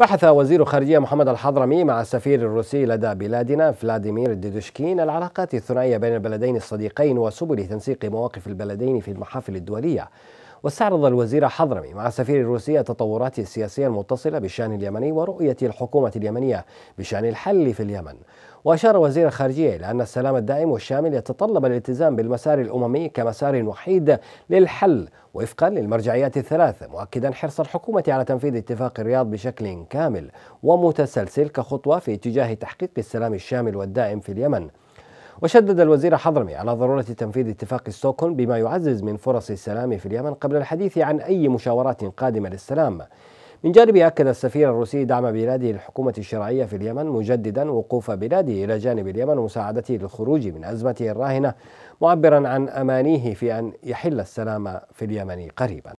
بحث وزير خارجية محمد الحضرمي مع السفير الروسي لدى بلادنا فلاديمير ديدوشكين العلاقات الثنائية بين البلدين الصديقين وسبل تنسيق مواقف البلدين في المحافل الدولية واستعرض الوزير حضرمي مع سفير روسيا التطورات السياسية المتصلة بالشأن اليمني ورؤية الحكومة اليمنية بشأن الحل في اليمن وأشار وزير الخارجية إلى أن السلام الدائم والشامل يتطلب الالتزام بالمسار الأممي كمسار وحيد للحل وفقا للمرجعيات الثلاث مؤكدا حرص الحكومة على تنفيذ اتفاق الرياض بشكل كامل ومتسلسل كخطوة في اتجاه تحقيق السلام الشامل والدائم في اليمن وشدد الوزير حضرمي على ضرورة تنفيذ اتفاق ستوكهولم بما يعزز من فرص السلام في اليمن قبل الحديث عن أي مشاورات قادمة للسلام من جانبه أكد السفير الروسي دعم بلاده للحكومة الشرعية في اليمن مجددا وقوف بلاده إلى جانب اليمن ومساعدته للخروج من أزمته الراهنة معبرا عن أمانيه في أن يحل السلام في اليمن قريبا